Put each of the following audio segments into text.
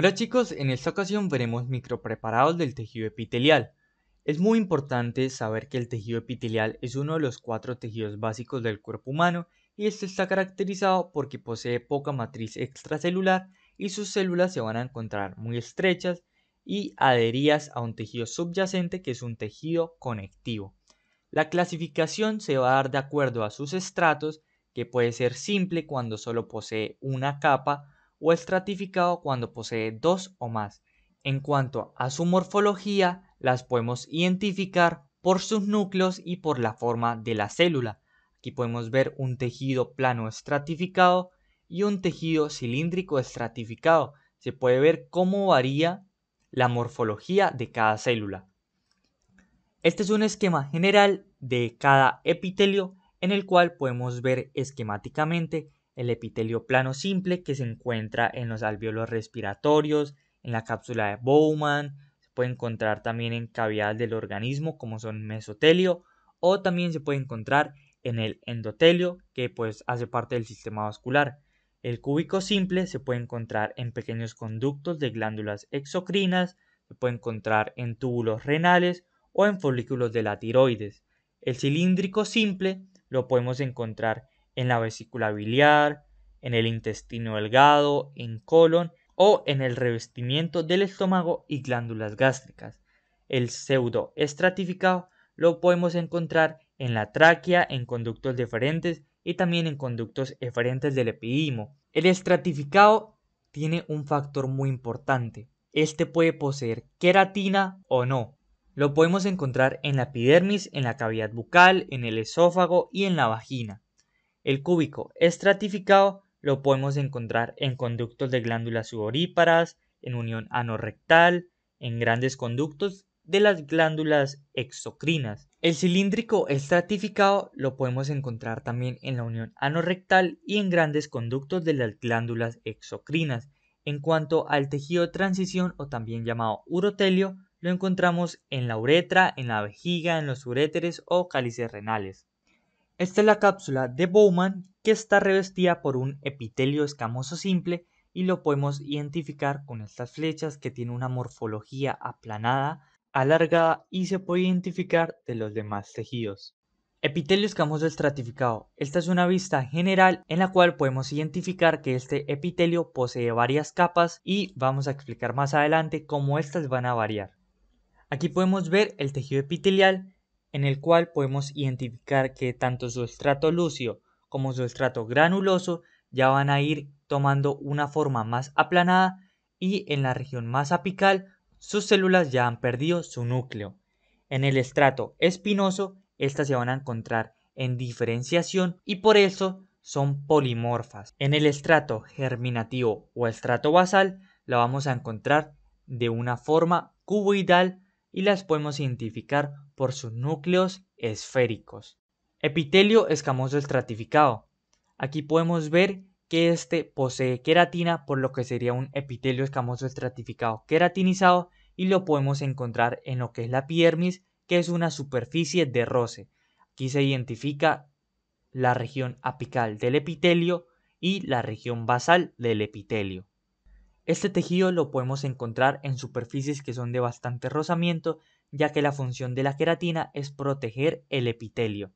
Hola chicos, en esta ocasión veremos micropreparados del tejido epitelial. Es muy importante saber que el tejido epitelial es uno de los cuatro tejidos básicos del cuerpo humano y este está caracterizado porque posee poca matriz extracelular y sus células se van a encontrar muy estrechas y adheridas a un tejido subyacente que es un tejido conectivo. La clasificación se va a dar de acuerdo a sus estratos, que puede ser simple cuando solo posee una capa o estratificado cuando posee dos o más. En cuanto a su morfología, las podemos identificar por sus núcleos y por la forma de la célula. Aquí podemos ver un tejido plano estratificado y un tejido cilíndrico estratificado. Se puede ver cómo varía la morfología de cada célula. Este es un esquema general de cada epitelio en el cual podemos ver esquemáticamente el epitelio plano simple que se encuentra en los alveolos respiratorios, en la cápsula de Bowman, se puede encontrar también en cavidades del organismo como son mesotelio o también se puede encontrar en el endotelio que pues hace parte del sistema vascular. El cúbico simple se puede encontrar en pequeños conductos de glándulas exocrinas, se puede encontrar en túbulos renales o en folículos de la tiroides. El cilíndrico simple lo podemos encontrar en, en la vesícula biliar, en el intestino delgado, en colon o en el revestimiento del estómago y glándulas gástricas. El pseudoestratificado lo podemos encontrar en la tráquea, en conductos deferentes y también en conductos eferentes del epidimo. El estratificado tiene un factor muy importante. Este puede poseer queratina o no. Lo podemos encontrar en la epidermis, en la cavidad bucal, en el esófago y en la vagina. El cúbico estratificado lo podemos encontrar en conductos de glándulas sudoríparas, en unión anorrectal, en grandes conductos de las glándulas exocrinas. El cilíndrico estratificado lo podemos encontrar también en la unión anorrectal y en grandes conductos de las glándulas exocrinas. En cuanto al tejido de transición o también llamado urotelio, lo encontramos en la uretra, en la vejiga, en los uréteres o cálices renales. Esta es la cápsula de Bowman que está revestida por un epitelio escamoso simple y lo podemos identificar con estas flechas que tiene una morfología aplanada, alargada y se puede identificar de los demás tejidos. Epitelio escamoso estratificado. Esta es una vista general en la cual podemos identificar que este epitelio posee varias capas y vamos a explicar más adelante cómo estas van a variar. Aquí podemos ver el tejido epitelial en el cual podemos identificar que tanto su estrato lúcido como su estrato granuloso ya van a ir tomando una forma más aplanada y en la región más apical sus células ya han perdido su núcleo. En el estrato espinoso, estas se van a encontrar en diferenciación y por eso son polimorfas. En el estrato germinativo o estrato basal la vamos a encontrar de una forma cuboidal y las podemos identificar por sus núcleos esféricos. Epitelio escamoso estratificado. Aquí podemos ver que este posee queratina, por lo que sería un epitelio escamoso estratificado queratinizado y lo podemos encontrar en lo que es la epidermis, que es una superficie de roce. Aquí se identifica la región apical del epitelio y la región basal del epitelio. Este tejido lo podemos encontrar en superficies que son de bastante rozamiento, ya que la función de la queratina es proteger el epitelio.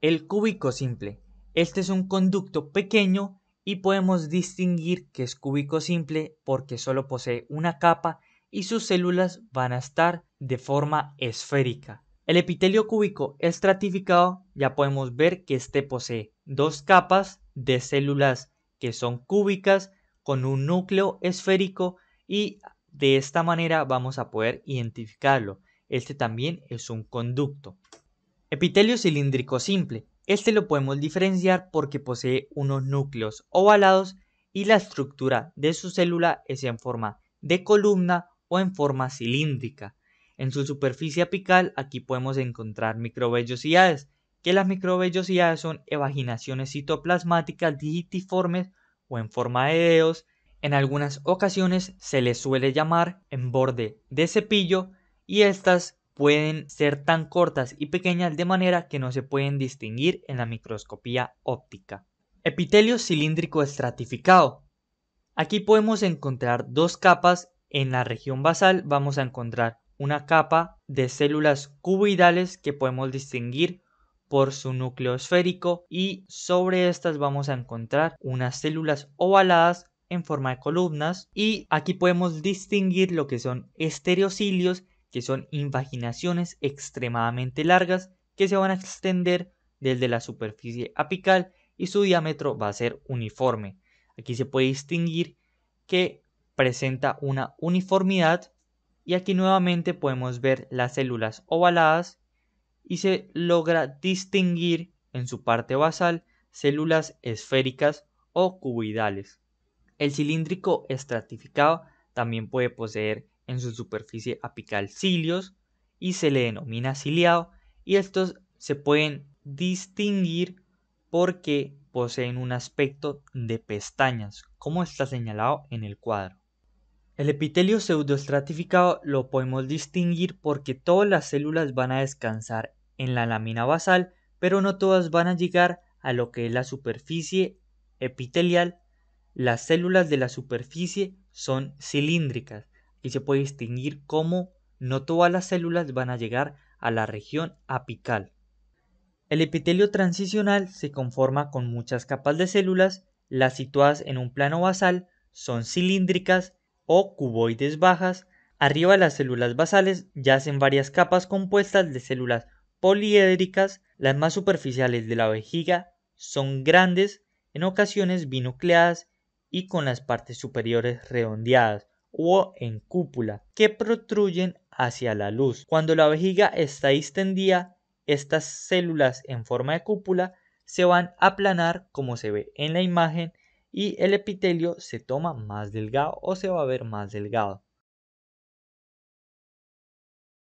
El cúbico simple. Este es un conducto pequeño y podemos distinguir que es cúbico simple porque solo posee una capa y sus células van a estar de forma esférica. El epitelio cúbico estratificado ya podemos ver que este posee dos capas de células que son cúbicas con un núcleo esférico y de esta manera vamos a poder identificarlo. Este también es un conducto. Epitelio cilíndrico simple. Este lo podemos diferenciar porque posee unos núcleos ovalados y la estructura de su célula es en forma de columna o en forma cilíndrica. En su superficie apical aquí podemos encontrar microvellosidades, que las microvellosidades son evaginaciones citoplasmáticas digitiformes o en forma de dedos, en algunas ocasiones se les suele llamar en borde de cepillo y estas pueden ser tan cortas y pequeñas de manera que no se pueden distinguir en la microscopía óptica. Epitelio cilíndrico estratificado. Aquí podemos encontrar dos capas. En la región basal vamos a encontrar una capa de células cuboidales que podemos distinguir por su núcleo esférico y sobre estas vamos a encontrar unas células ovaladas en forma de columnas y aquí podemos distinguir lo que son estereocilios que son invaginaciones extremadamente largas que se van a extender desde la superficie apical y su diámetro va a ser uniforme. Aquí se puede distinguir que presenta una uniformidad y aquí nuevamente podemos ver las células ovaladas y se logra distinguir en su parte basal células esféricas o cuboidales. El cilíndrico estratificado también puede poseer en su superficie apical cilios y se le denomina ciliado y estos se pueden distinguir porque poseen un aspecto de pestañas, como está señalado en el cuadro. El epitelio pseudoestratificado lo podemos distinguir porque todas las células van a descansar en la lámina basal, pero no todas van a llegar a lo que es la superficie epitelial. Las células de la superficie son cilíndricas y se puede distinguir cómo no todas las células van a llegar a la región apical. El epitelio transicional se conforma con muchas capas de células, las situadas en un plano basal son cilíndricas o cuboides bajas, arriba de las células basales yacen varias capas compuestas de células poliédricas, las más superficiales de la vejiga son grandes, en ocasiones binucleadas y con las partes superiores redondeadas o en cúpula, que protruyen hacia la luz. Cuando la vejiga está distendida, estas células en forma de cúpula se van a aplanar como se ve en la imagen y el epitelio se toma más delgado o se va a ver más delgado.